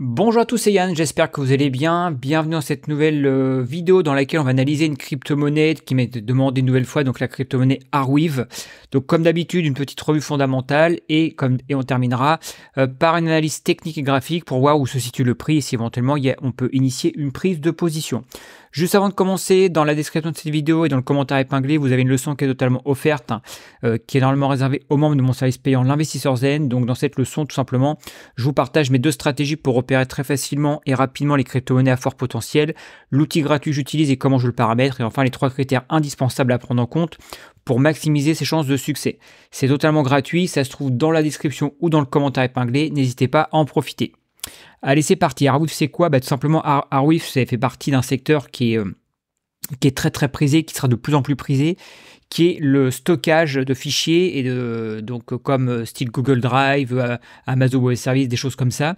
Bonjour à tous, c'est Yann, j'espère que vous allez bien. Bienvenue dans cette nouvelle euh, vidéo dans laquelle on va analyser une crypto-monnaie qui m'est demandée une nouvelle fois, donc la crypto-monnaie Arweave. Donc comme d'habitude, une petite revue fondamentale et, comme, et on terminera euh, par une analyse technique et graphique pour voir où se situe le prix et si éventuellement y on peut initier une prise de position. Juste avant de commencer, dans la description de cette vidéo et dans le commentaire épinglé, vous avez une leçon qui est totalement offerte, euh, qui est normalement réservée aux membres de mon service payant, l'investisseur zen. Donc dans cette leçon, tout simplement, je vous partage mes deux stratégies pour opérer très facilement et rapidement les crypto-monnaies à fort potentiel, l'outil gratuit que j'utilise et comment je le paramètre, et enfin les trois critères indispensables à prendre en compte pour maximiser ses chances de succès. C'est totalement gratuit, ça se trouve dans la description ou dans le commentaire épinglé, n'hésitez pas à en profiter. Allez laisser parti, Arwif, c'est quoi bah, Tout simplement, Arwif, ça fait partie d'un secteur qui est, euh, qui est très très prisé, qui sera de plus en plus prisé, qui est le stockage de fichiers et de donc comme euh, style Google Drive, euh, Amazon Web Services, des choses comme ça.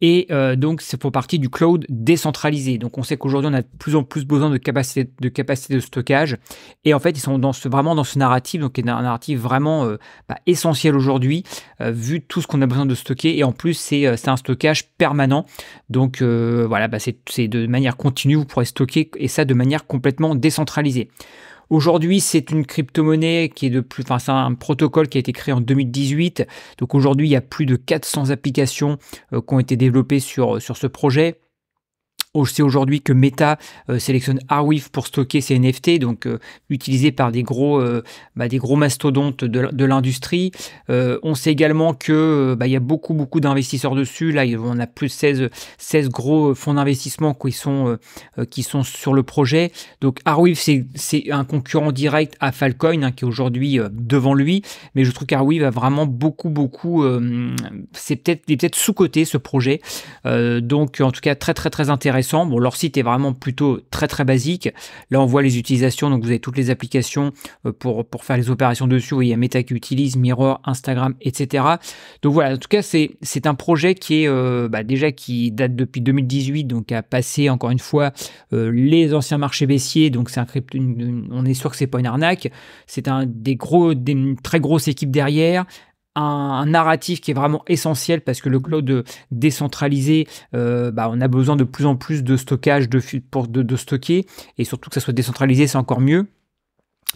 Et euh, donc, c'est pour partie du cloud décentralisé. Donc, on sait qu'aujourd'hui, on a de plus en plus besoin de capacité de, capacité de stockage. Et en fait, ils sont dans vraiment dans ce narratif, donc est un narratif vraiment bah, essentiel aujourd'hui, vu tout ce qu'on a besoin de stocker. Et en plus, c'est un stockage permanent. Donc, voilà, bah, c'est de manière continue, vous pourrez stocker, et ça de manière complètement décentralisée. Aujourd'hui, c'est une crypto-monnaie qui est de plus, enfin, c'est un protocole qui a été créé en 2018. Donc aujourd'hui, il y a plus de 400 applications euh, qui ont été développées sur, sur ce projet je sais aujourd'hui que Meta euh, sélectionne Arweave pour stocker ses NFT, donc euh, utilisé par des gros, euh, bah, des gros mastodontes de, l'industrie. on sait également que bah, il y a beaucoup, beaucoup d'investisseurs dessus. Là, on a plus de 16, 16 gros fonds d'investissement qui sont, qui sont sur le projet. Donc Arweave, c'est un concurrent direct à Falcoin, hein, qui est aujourd'hui devant lui. Mais je trouve qu'Arweave a vraiment beaucoup, beaucoup... c'est peut-être peut, sous-côté, ce projet. donc, en tout cas, très, très, très intéressant Bon, leur site est vraiment plutôt très très basique. Là, on voit les utilisations. Donc, vous avez toutes les applications euh, pour, pour faire les opérations dessus. il y a Meta qui utilise, Mirror, Instagram, etc. Donc voilà, en tout cas, c'est un projet qui est euh, bah, déjà qui date depuis 2018, donc a passé encore une fois euh, les anciens marchés baissiers. Donc, c'est un on est sûr que c'est pas une arnaque. C'est un des gros, très grosses équipe derrière un narratif qui est vraiment essentiel parce que le cloud décentralisé, euh, bah, on a besoin de plus en plus de stockage de, pour de stocker et surtout que ça soit décentralisé, c'est encore mieux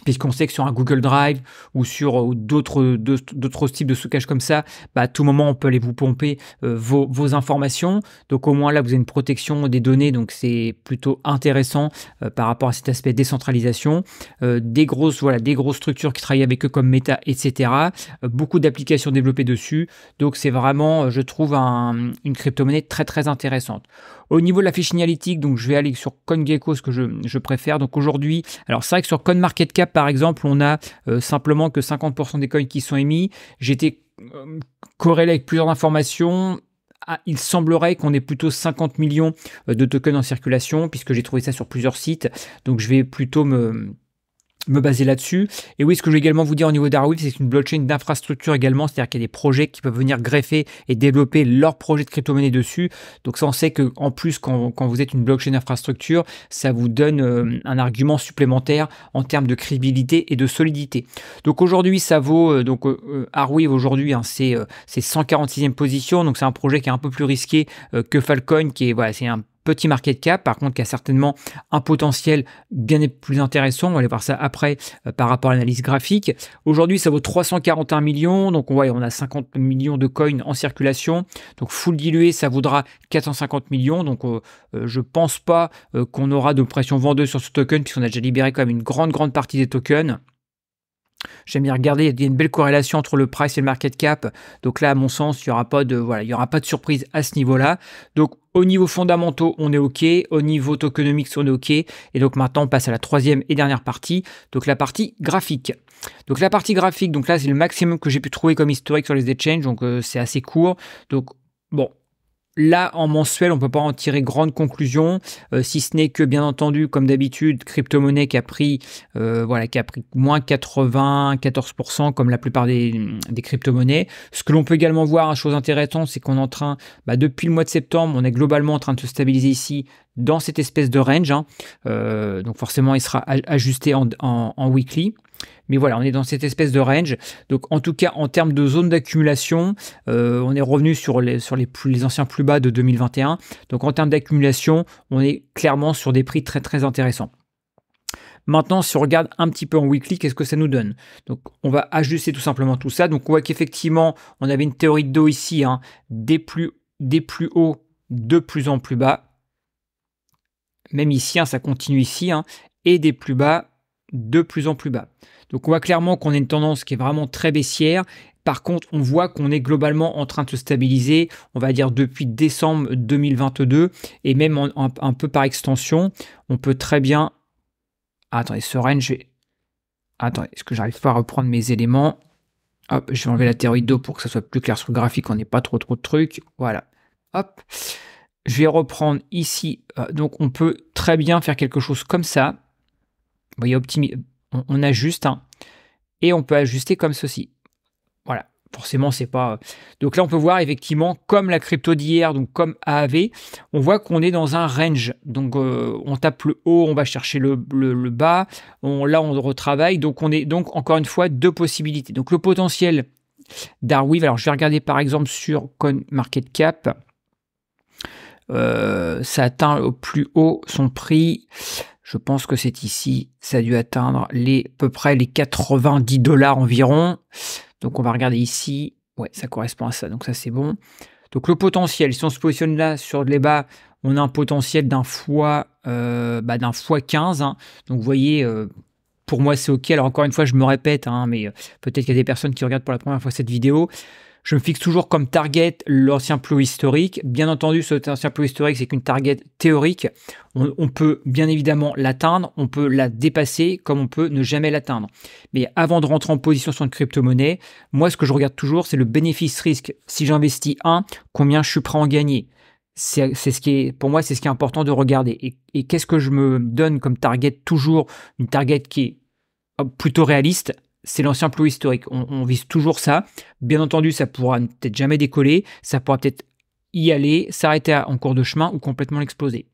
puisqu'on sait que sur un Google Drive ou sur euh, d'autres types de stockage comme ça, bah, à tout moment on peut aller vous pomper euh, vos, informations. Donc au moins là vous avez une protection des données, donc c'est plutôt intéressant euh, par rapport à cet aspect décentralisation. des grosses voilà des grosses structures qui travaillent avec eux comme Meta, etc. beaucoup d'applications développées dessus. Donc c'est vraiment je trouve une crypto-monnaie très très intéressante. Au niveau de la fiche analytique, donc je vais aller sur CoinGecko ce que je, préfère. Donc aujourd'hui, alors c'est vrai que sur CoinMarketCap par exemple, on a euh, simplement que 50% des coins qui sont émis. J'étais euh, corrélé avec plusieurs informations. Ah, il semblerait qu'on ait plutôt 50 millions euh, de tokens en circulation, puisque j'ai trouvé ça sur plusieurs sites. Donc je vais plutôt me me baser là-dessus. Et oui, ce que je vais également vous dire au niveau d'Arweave, c'est une blockchain d'infrastructure également, c'est-à-dire qu'il y a des projets qui peuvent venir greffer et développer leur projet de crypto-monnaie dessus. Donc ça, on sait que en plus, quand, vous êtes une blockchain d'infrastructure, ça vous donne euh, un argument supplémentaire en termes de crédibilité et de solidité. Donc aujourd'hui, ça vaut euh, donc euh, euh, Arweave aujourd'hui, hein, c'est 146e position. Donc c'est un projet qui est un peu plus risqué que Falcon, qui est voilà, c'est un petit market cap, par contre, qui a certainement un potentiel bien plus intéressant. On va aller voir ça après euh, par rapport à l'analyse graphique. Aujourd'hui, ça vaut 341 millions. Donc, on voit, on a 50 millions de coins en circulation. Donc, full dilué, ça vaudra 450 millions. Donc, je euh, ne euh, je pense pas qu'on aura de pression vendeuse sur ce token puisqu'on a déjà libéré quand même une grande, grande partie des tokens. J'aime bien regarder, il y a une belle corrélation entre le price et le market cap. Donc là, à mon sens, il n'y aura pas de, voilà, aura pas de surprise à ce niveau-là. Donc au niveau fondamentaux, on est OK. Au niveau tokenomics, on est OK. Et donc maintenant, on passe à la troisième et dernière partie. Donc la partie graphique. Donc la partie graphique, donc là, c'est le maximum que j'ai pu trouver comme historique sur les exchanges. Donc euh, c'est assez court. Donc bon, Là, en mensuel, on ne peut pas en tirer grande conclusion, euh, si ce n'est que, bien entendu, comme d'habitude, crypto-monnaie qui a pris, euh, voilà, qui a pris moins 94% comme la plupart des, crypto-monnaies. Ce que l'on peut également voir, chose intéressante, c'est qu'on est en train, bah, depuis le mois de septembre, on est globalement en train de se stabiliser ici dans cette espèce de range. Hein. Euh, donc forcément, il sera ajusté en weekly. Mais voilà, on est dans cette espèce de range. Donc en tout cas, en termes de zone d'accumulation, euh, on est revenu sur, les, sur les, anciens plus bas de 2021. Donc en termes d'accumulation, on est clairement sur des prix très très intéressants. Maintenant, si on regarde un petit peu en weekly, qu'est-ce que ça nous donne Donc, on va ajuster tout simplement tout ça. Donc, on voit qu'effectivement, on avait une théorie de dos ici, hein. des, plus, des plus hauts de plus en plus bas. Même ici, hein, ça continue ici, hein. et des plus bas de plus en plus bas. Donc on voit clairement qu'on a une tendance qui est vraiment très baissière. Par contre, on voit qu'on est globalement en train de se stabiliser, on va dire depuis décembre 2022, et même un peu par extension, on peut très bien... Ah, attendez, ce range... Attendez, est-ce que j'arrive pas à reprendre mes éléments Hop, je vais enlever la théorie d'eau pour que ça soit plus clair sur le graphique, on n'est pas trop trop de trucs. Voilà. Hop. Je vais reprendre ici. Euh, donc on peut très bien faire quelque chose comme ça on, ajuste hein, et on peut ajuster comme ceci. Voilà, forcément, c'est pas. Euh, donc là, on peut voir effectivement, comme la crypto d'hier, donc comme AAV, on voit qu'on est dans un range. Donc euh, on tape le haut, on va chercher le, bas. On, là, on retravaille. Donc on est donc encore une fois deux possibilités. Donc le potentiel d'Arweave. Alors je vais regarder par exemple sur CoinMarketCap. Euh, ça atteint au plus haut son prix je pense que c'est ici. Ça a dû atteindre les, à peu près les 90 dollars environ. Donc on va regarder ici. Ouais, ça correspond à ça. Donc ça, c'est bon. Donc le potentiel, si on se positionne là sur les bas, on a un potentiel d'un fois, euh, bah, d'un fois 15. Hein. Donc vous voyez, euh, pour moi c'est ok. Alors encore une fois, je me répète, hein, mais euh, peut-être qu'il y a des personnes qui regardent pour la première fois cette vidéo. Je me fixe toujours comme target l'ancien plus historique. Bien entendu, cet ancien plus historique, c'est qu'une target théorique. On, peut bien évidemment l'atteindre, on peut la dépasser comme on peut ne jamais l'atteindre. Mais avant de rentrer en position sur une crypto-monnaie, moi, ce que je regarde toujours, c'est le bénéfice-risque. Si j'investis 1, combien je suis prêt à en gagner c'est ce qui est pour moi c'est ce qui est important de regarder et qu'est-ce que je me donne comme target toujours une target qui est oh, plutôt réaliste c'est l'ancien plot historique. On, vise toujours ça. Bien entendu, ça pourra peut-être jamais décoller, ça pourra peut-être y aller, s'arrêter en cours de chemin ou complètement l'exploser.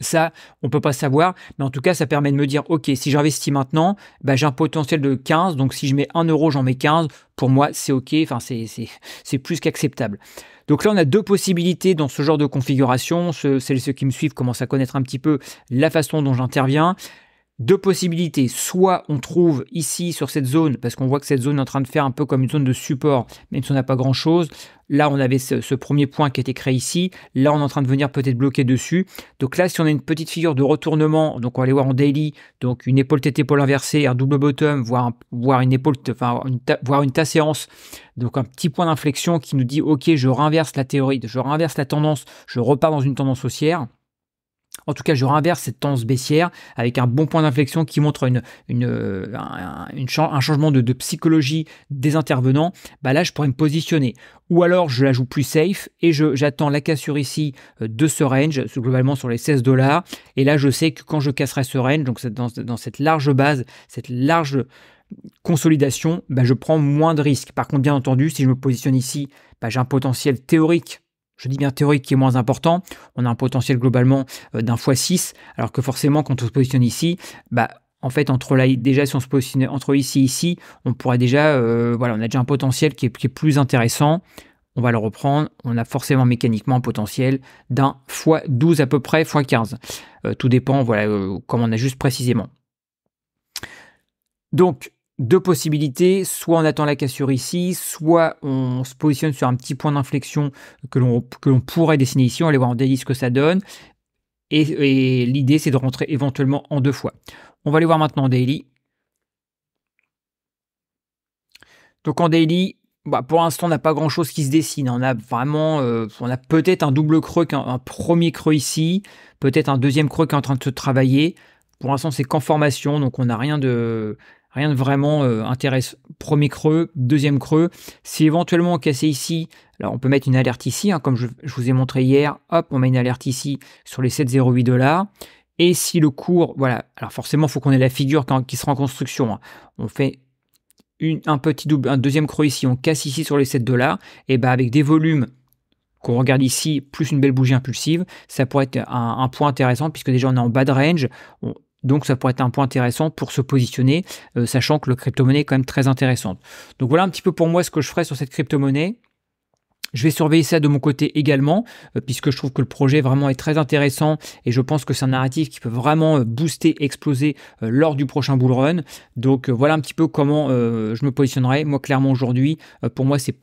Ça, on peut pas savoir, mais en tout cas, ça permet de me dire, OK, si j'investis maintenant, bah, j'ai un potentiel de 15, donc si je mets 1 euro, j'en mets 15, pour moi, c'est OK, enfin, c'est plus qu'acceptable. Donc là, on a deux possibilités dans ce genre de configuration. celles ceux qui me suivent commencent à connaître un petit peu la façon dont j'interviens deux possibilités. Soit on trouve ici sur cette zone, parce qu'on voit que cette zone est en train de faire un peu comme une zone de support, même si on n'a pas grand-chose. Là, on avait ce, premier point qui a été créé ici. Là, on est en train de venir peut-être bloquer dessus. Donc là, si on a une petite figure de retournement, donc on va aller voir en daily, donc une épaule tête épaule inversée, un double bottom, voire, une épaule, enfin, une voire une donc un petit point d'inflexion qui nous dit, OK, je renverse la théorie, je renverse la tendance, je repars dans une tendance haussière. En tout cas, je renverse cette tendance baissière avec un bon point d'inflexion qui montre une, euh, un, changement de, psychologie des intervenants. Bah là, je pourrais me positionner. Ou alors, je la joue plus safe et j'attends la cassure ici euh, de ce range, globalement sur les 16 dollars. Et là, je sais que quand je casserai ce range, donc dans, cette large base, cette large consolidation, bah, je prends moins de risques. Par contre, bien entendu, si je me positionne ici, bah, j'ai un potentiel théorique je dis bien théorique qui est moins important, on a un potentiel globalement euh, d'un x 6, alors que forcément quand on se positionne ici, bah, en fait, entre là, déjà, si on se positionne entre ici et ici, on pourrait déjà, euh, voilà, on a déjà un potentiel qui est, plus intéressant. On va le reprendre. On a forcément mécaniquement un potentiel d'un fois 12 à peu près, fois 15. Euh, tout dépend, voilà, comme on a juste précisément. Donc, deux possibilités, soit on attend la cassure ici, soit on se positionne sur un petit point d'inflexion que l'on, pourrait dessiner ici, on va aller voir en daily ce que ça donne, et, l'idée c'est de rentrer éventuellement en deux fois. On va aller voir maintenant en daily. Donc en daily, bah, pour l'instant on n'a pas grand chose qui se dessine, on a vraiment, euh, on a peut-être un double creux, un, un premier creux ici, peut-être un deuxième creux qui est en train de se travailler, pour l'instant c'est qu'en formation, donc on n'a rien de rien de vraiment euh, intéressant. Premier creux, deuxième creux. Si éventuellement casse ici, on peut mettre une alerte ici, hein, comme je, vous ai montré hier, hop, on met une alerte ici sur les 7,08 dollars. Et si le cours, voilà, alors forcément, il faut qu'on ait la figure qui sera en construction. Hein. On fait un petit double, un deuxième creux ici, on casse ici sur les 7 dollars, et ben avec des volumes qu'on regarde ici, plus une belle bougie impulsive, ça pourrait être un, point intéressant puisque déjà on est en bas de range, donc ça pourrait être un point intéressant pour se positionner, euh, sachant que le crypto-monnaie est quand même très intéressante. Donc voilà un petit peu pour moi ce que je ferai sur cette crypto-monnaie. Je vais surveiller ça de mon côté également, euh, puisque je trouve que le projet vraiment est très intéressant et je pense que c'est un narratif qui peut vraiment euh, booster, exploser lors du prochain bull run. Donc voilà un petit peu comment je me positionnerai. Moi clairement aujourd'hui, pour moi c'est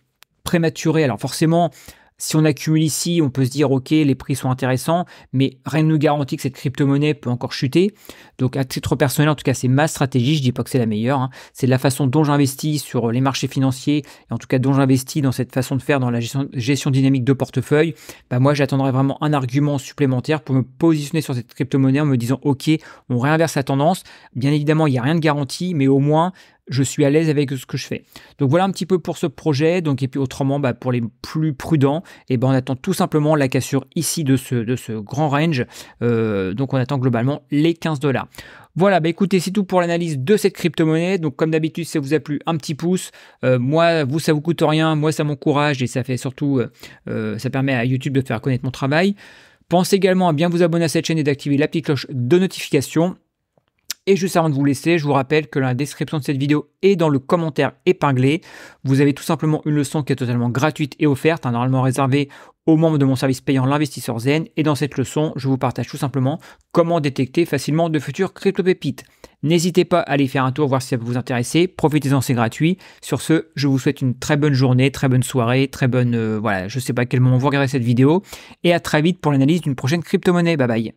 prématuré. Alors forcément, si on accumule ici, on peut se dire, OK, les prix sont intéressants, mais rien ne nous garantit que cette crypto-monnaie peut encore chuter. Donc, à titre personnel, en tout cas, c'est ma stratégie. Je dis pas que c'est la meilleure. Hein. C'est la façon dont j'investis sur les marchés financiers, et en tout cas, dont j'investis dans cette façon de faire dans la gestion, dynamique de portefeuille. Bah, moi, j'attendrai vraiment un argument supplémentaire pour me positionner sur cette crypto-monnaie en me disant, OK, on réinverse la tendance. Bien évidemment, il n'y a rien de garanti, mais au moins, je suis à l'aise avec ce que je fais. Donc voilà un petit peu pour ce projet. Donc et puis autrement, bah, pour les plus prudents, et eh ben on attend tout simplement la cassure ici de ce, de ce grand range. Euh, donc on attend globalement les 15 dollars. Voilà, bah écoutez, c'est tout pour l'analyse de cette crypto-monnaie. Donc comme d'habitude, si ça vous a plu, un petit pouce. Euh, moi, vous, ça vous coûte rien. Moi, ça m'encourage et ça fait surtout, euh, ça permet à YouTube de faire connaître mon travail. Pensez également à bien vous abonner à cette chaîne et d'activer la petite cloche de notification. Et juste avant de vous laisser, je vous rappelle que la description de cette vidéo est dans le commentaire épinglé, vous avez tout simplement une leçon qui est totalement gratuite et offerte, hein, normalement réservée aux membres de mon service payant l'investisseur Zen. Et dans cette leçon, je vous partage tout simplement comment détecter facilement de futurs crypto-pépites. N'hésitez pas à aller faire un tour, voir si ça peut vous intéresser. Profitez-en, c'est gratuit. Sur ce, je vous souhaite une très bonne journée, très bonne soirée, très bonne... Euh, voilà, je ne sais pas à quel moment vous regardez cette vidéo. Et à très vite pour l'analyse d'une prochaine crypto-monnaie. Bye bye.